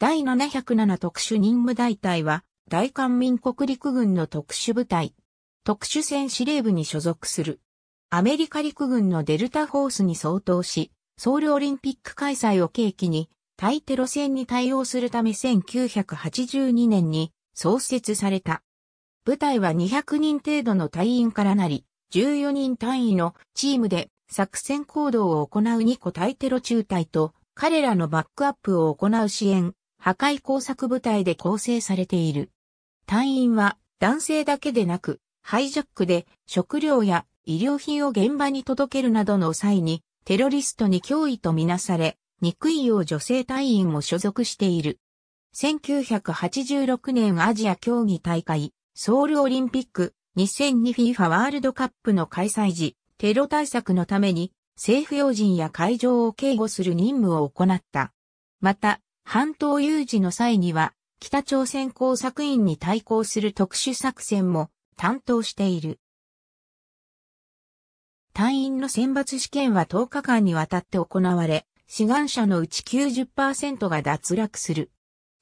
第707特殊任務大隊は、大韓民国陸軍の特殊部隊、特殊戦司令部に所属する。アメリカ陸軍のデルタフォースに相当し、ソウルオリンピック開催を契機に、対テロ戦に対応するため1982年に創設された。部隊は200人程度の隊員からなり、14人単位のチームで作戦行動を行う2個対テロ中隊と、彼らのバックアップを行う支援、破壊工作部隊で構成されている。隊員は男性だけでなく、ハイジャックで食料や医療品を現場に届けるなどの際に、テロリストに脅威とみなされ、憎いよう女性隊員も所属している。1986年アジア競技大会、ソウルオリンピック、2002FIFA ワールドカップの開催時、テロ対策のために、政府要人や会場を警護する任務を行った。また、半島有事の際には、北朝鮮工作員に対抗する特殊作戦も担当している。隊員の選抜試験は10日間にわたって行われ、志願者のうち90%が脱落する。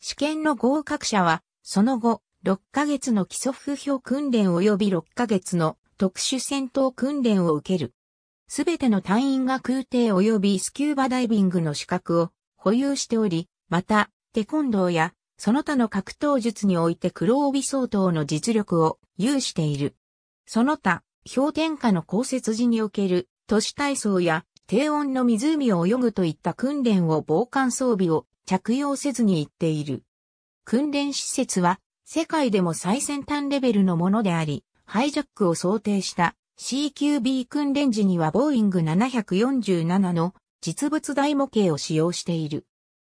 試験の合格者は、その後、6ヶ月の基礎風評訓練及び6ヶ月の特殊戦闘訓練を受ける。すべての隊員が空挺及びスキューバダイビングの資格を保有しており、また、テコンドーや、その他の格闘術において黒帯相当の実力を有している。その他、氷点下の降雪時における都市体操や低温の湖を泳ぐといった訓練を防寒装備を着用せずに行っている。訓練施設は世界でも最先端レベルのものであり、ハイジャックを想定した CQB 訓練時にはボーイング747の実物大模型を使用している。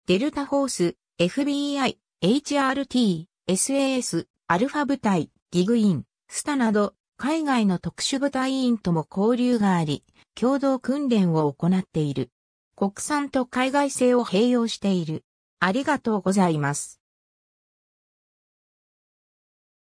デルタホース、FBI、HRT、SAS、アルファ部隊、ギグイン、スタなど、海外の特殊部隊員とも交流があり、共同訓練を行っている。国産と海外製を併用している。ありがとうございます。